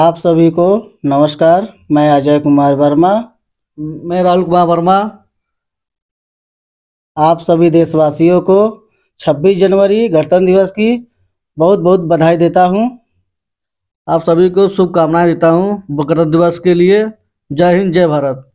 आप सभी को नमस्कार मैं अजय कुमार वर्मा मैं राहुल कुमार वर्मा आप सभी देशवासियों को 26 जनवरी गणतंत्र दिवस की बहुत बहुत बधाई देता हूं आप सभी को शुभकामनाएं देता हूं गणतंत्र दिवस के लिए जय हिंद जय भारत